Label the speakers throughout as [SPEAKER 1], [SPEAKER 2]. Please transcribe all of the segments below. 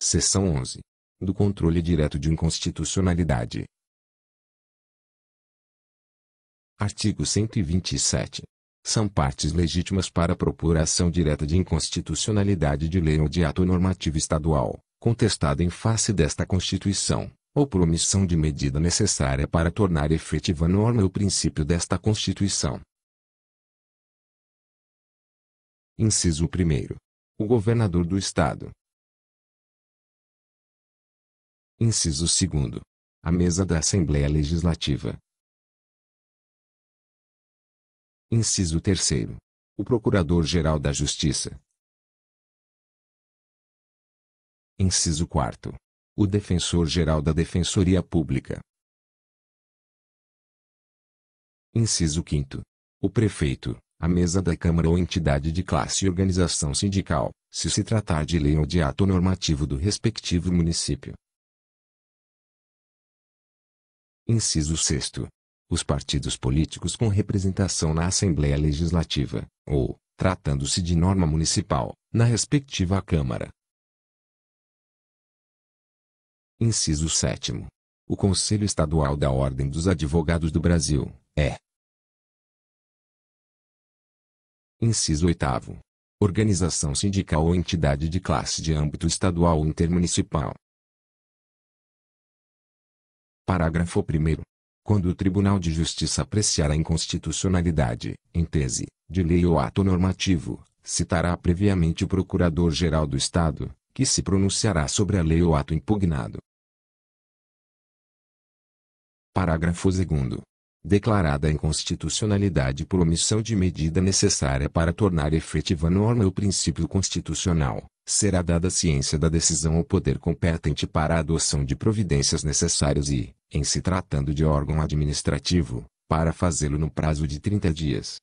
[SPEAKER 1] Seção 11. Do controle direto de inconstitucionalidade. Artigo
[SPEAKER 2] 127. São partes legítimas para propor ação direta de inconstitucionalidade de lei ou de ato normativo estadual, contestada em face desta Constituição, ou por omissão de medida necessária para tornar efetiva a norma ou princípio desta Constituição.
[SPEAKER 1] Inciso 1. O governador do Estado, Inciso segundo. A mesa da Assembleia Legislativa. Inciso terceiro. O Procurador-Geral da Justiça. Inciso quarto. O Defensor-Geral da Defensoria Pública. Inciso quinto.
[SPEAKER 2] O Prefeito, a mesa da Câmara ou entidade de classe e organização sindical, se se tratar de lei ou de ato normativo do respectivo município. Inciso 6. Os partidos políticos com representação na Assembleia Legislativa, ou, tratando-se de norma municipal, na respectiva
[SPEAKER 1] Câmara. Inciso 7. O Conselho Estadual da Ordem dos Advogados do Brasil, é. Inciso 8. Organização sindical ou entidade de classe de âmbito estadual ou intermunicipal,
[SPEAKER 2] Parágrafo 1 Quando o Tribunal de Justiça apreciar a inconstitucionalidade, em tese, de lei ou ato normativo, citará previamente o Procurador-Geral do Estado, que se pronunciará sobre a lei ou ato impugnado. Parágrafo 2 declarada a inconstitucionalidade por omissão de medida necessária para tornar efetiva a norma ou princípio constitucional, será dada ciência da decisão ao poder competente para a adoção de providências necessárias e, em se tratando de órgão administrativo, para fazê-lo no prazo de 30 dias.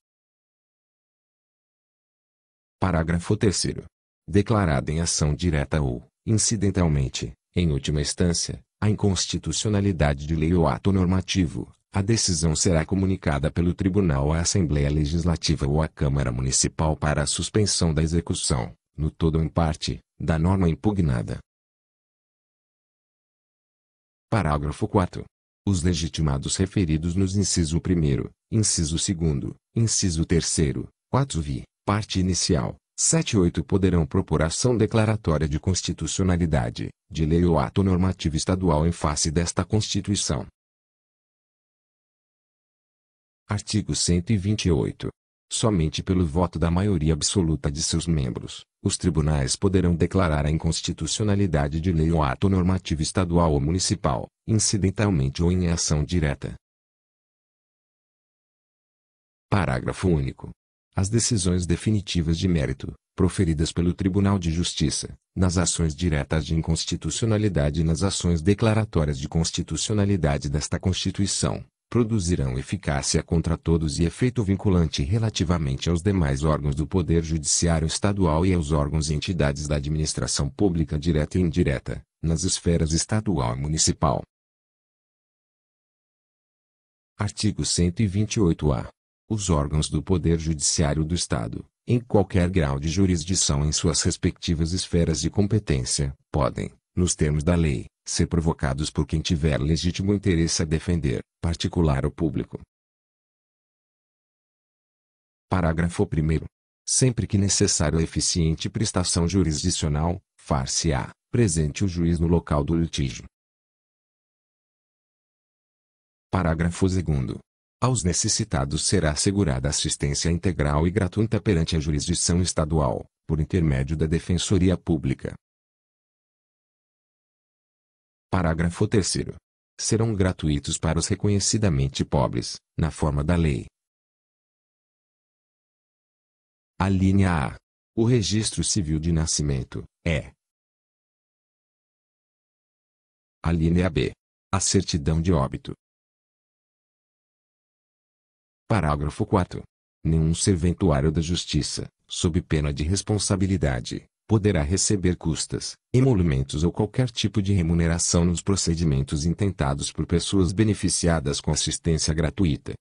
[SPEAKER 2] Parágrafo 3. Declarada em ação direta ou, incidentalmente, em última instância, a inconstitucionalidade de lei ou ato normativo, a decisão será comunicada pelo Tribunal à Assembleia Legislativa ou à Câmara Municipal para a suspensão da execução, no todo ou em parte, da norma impugnada. Parágrafo 4. Os legitimados referidos nos inciso 1, inciso 2, inciso 3, 4 vi, parte inicial, 7 e 8 poderão propor ação declaratória de constitucionalidade, de lei ou ato normativo estadual em face desta Constituição. Artigo 128. Somente pelo voto da maioria absoluta de seus membros, os tribunais poderão declarar a inconstitucionalidade de lei ou ato normativo estadual ou municipal, incidentalmente ou em ação direta. Parágrafo único. As decisões definitivas de mérito, proferidas pelo Tribunal de Justiça, nas ações diretas de inconstitucionalidade e nas ações declaratórias de constitucionalidade desta Constituição, produzirão eficácia contra todos e efeito vinculante relativamente aos demais órgãos do Poder Judiciário Estadual e aos órgãos e entidades da administração pública direta e indireta, nas esferas estadual e municipal. Artigo 128-A. Os órgãos do Poder Judiciário do Estado, em qualquer grau de jurisdição em suas respectivas esferas de competência, podem, nos termos da lei, ser provocados por quem tiver legítimo interesse a defender, particular ou público. Parágrafo 1. Sempre que necessário a eficiente prestação jurisdicional, far-se-á presente o juiz no local do litígio. Parágrafo 2. Aos necessitados será assegurada assistência integral e gratuita perante a jurisdição estadual, por intermédio da Defensoria
[SPEAKER 1] Pública, Parágrafo 3 Serão gratuitos para os reconhecidamente pobres, na forma da lei. Alínea A. O registro civil de nascimento é. Alínea B. A certidão de óbito. Parágrafo 4.
[SPEAKER 2] Nenhum serventuário da Justiça, sob pena de responsabilidade, poderá receber custas, emolumentos ou qualquer tipo de remuneração nos procedimentos intentados
[SPEAKER 1] por pessoas beneficiadas com assistência gratuita